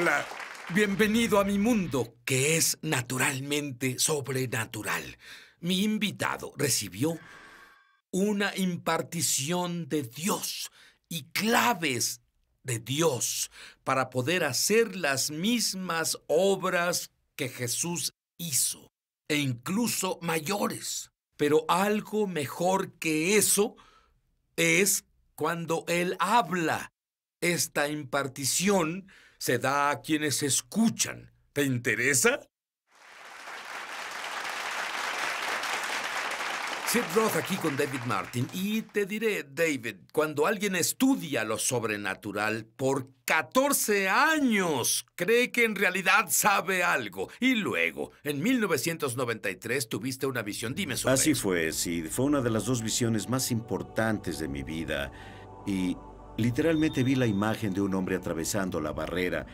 Hola. Bienvenido a mi mundo, que es naturalmente sobrenatural. Mi invitado recibió una impartición de Dios y claves de Dios para poder hacer las mismas obras que Jesús hizo, e incluso mayores. Pero algo mejor que eso es cuando Él habla. Esta impartición se da a quienes escuchan. ¿Te interesa? Sid Roth aquí con David Martin. Y te diré, David, cuando alguien estudia lo sobrenatural por 14 años, cree que en realidad sabe algo. Y luego, en 1993, tuviste una visión. Dime sobre Así fue, Sid. Fue una de las dos visiones más importantes de mi vida. Y Literalmente vi la imagen de un hombre atravesando la barrera,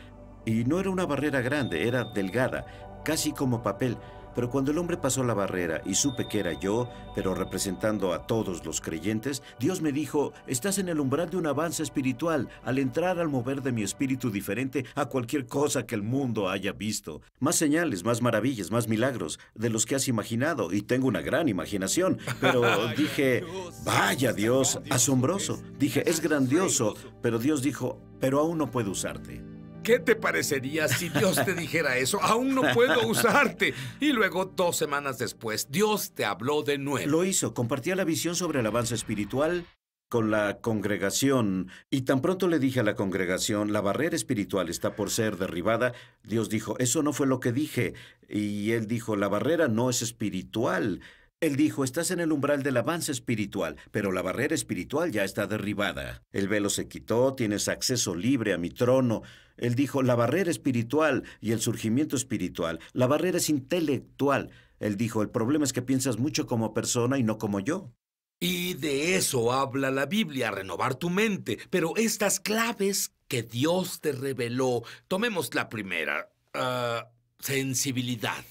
y no era una barrera grande, era delgada, casi como papel, pero cuando el hombre pasó la barrera y supe que era yo, pero representando a todos los creyentes, Dios me dijo, estás en el umbral de un avance espiritual, al entrar al mover de mi espíritu diferente a cualquier cosa que el mundo haya visto. Más señales, más maravillas, más milagros de los que has imaginado, y tengo una gran imaginación, pero dije, vaya Dios, asombroso. Dije, es grandioso, pero Dios dijo, pero aún no puedo usarte. ¿Qué te parecería si Dios te dijera eso? Aún no puedo usarte. Y luego, dos semanas después, Dios te habló de nuevo. Lo hizo, compartía la visión sobre el avance espiritual con la congregación. Y tan pronto le dije a la congregación, la barrera espiritual está por ser derribada, Dios dijo, eso no fue lo que dije. Y él dijo, la barrera no es espiritual él dijo, estás en el umbral del avance espiritual, pero la barrera espiritual ya está derribada. El velo se quitó, tienes acceso libre a mi trono. Él dijo, la barrera espiritual y el surgimiento espiritual, la barrera es intelectual. Él dijo, el problema es que piensas mucho como persona y no como yo. Y de eso habla la Biblia, renovar tu mente. Pero estas claves que Dios te reveló, tomemos la primera, ah, sensibilidad.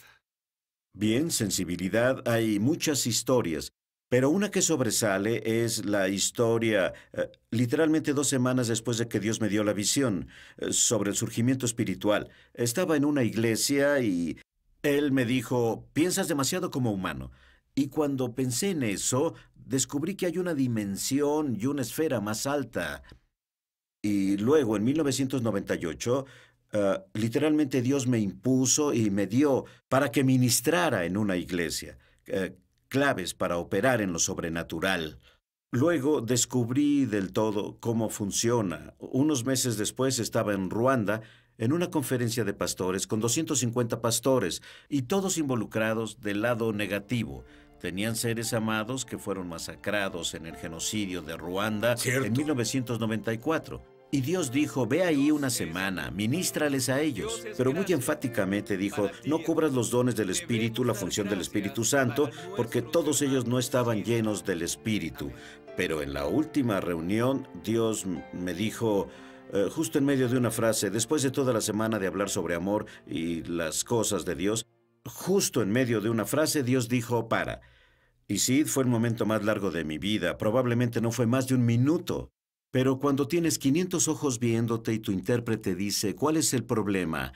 Bien, sensibilidad, hay muchas historias, pero una que sobresale es la historia, eh, literalmente dos semanas después de que Dios me dio la visión, eh, sobre el surgimiento espiritual. Estaba en una iglesia y él me dijo, piensas demasiado como humano. Y cuando pensé en eso, descubrí que hay una dimensión y una esfera más alta. Y luego, en 1998, Ah, literalmente Dios me impuso y me dio para que ministrara en una iglesia, eh, claves para operar en lo sobrenatural. Luego descubrí del todo cómo funciona. Unos meses después estaba en Ruanda en una conferencia de pastores con 250 pastores y todos involucrados del lado negativo. Tenían seres amados que fueron masacrados en el genocidio de Ruanda en 1994. Y Dios dijo, ve ahí una semana, ministrales a ellos. Pero muy enfáticamente dijo, no cubras los dones del Espíritu, la función del Espíritu Santo, porque todos ellos no estaban llenos del Espíritu. Pero en la última reunión, Dios me dijo, eh, justo en medio de una frase, después de toda la semana de hablar sobre amor y las cosas de Dios, justo en medio de una frase, Dios dijo, para. Y sí, fue el momento más largo de mi vida, probablemente no fue más de un minuto. Pero cuando tienes 500 ojos viéndote y tu intérprete dice, ¿cuál es el problema?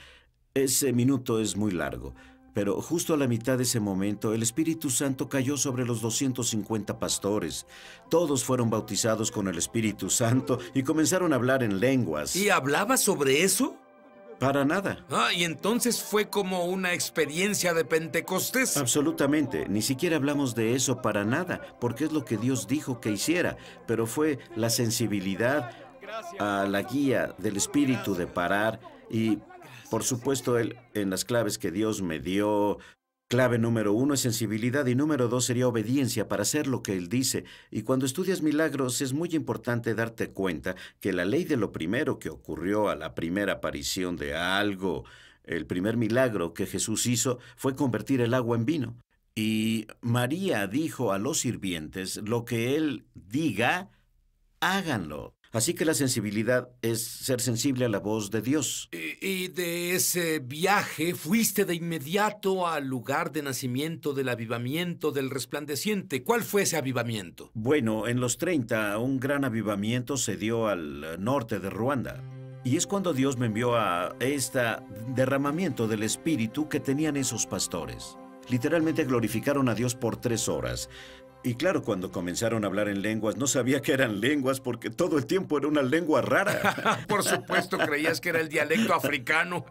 Ese minuto es muy largo. Pero justo a la mitad de ese momento, el Espíritu Santo cayó sobre los 250 pastores. Todos fueron bautizados con el Espíritu Santo y comenzaron a hablar en lenguas. ¿Y hablaba sobre eso? Para nada. Ah, y entonces fue como una experiencia de Pentecostés. Absolutamente. Ni siquiera hablamos de eso para nada, porque es lo que Dios dijo que hiciera, pero fue la sensibilidad a la guía del espíritu de parar y, por supuesto, en las claves que Dios me dio Clave número uno es sensibilidad y número dos sería obediencia para hacer lo que Él dice. Y cuando estudias milagros es muy importante darte cuenta que la ley de lo primero que ocurrió a la primera aparición de algo, el primer milagro que Jesús hizo fue convertir el agua en vino. Y María dijo a los sirvientes, lo que Él diga, háganlo. Así que la sensibilidad es ser sensible a la voz de Dios. E, y de ese viaje fuiste de inmediato al lugar de nacimiento del avivamiento del resplandeciente. ¿Cuál fue ese avivamiento? Bueno, en los 30 un gran avivamiento se dio al norte de Ruanda. Y es cuando Dios me envió a este derramamiento del espíritu que tenían esos pastores. Literalmente glorificaron a Dios por tres horas. Y claro, cuando comenzaron a hablar en lenguas, no sabía que eran lenguas porque todo el tiempo era una lengua rara. Por supuesto, creías que era el dialecto africano.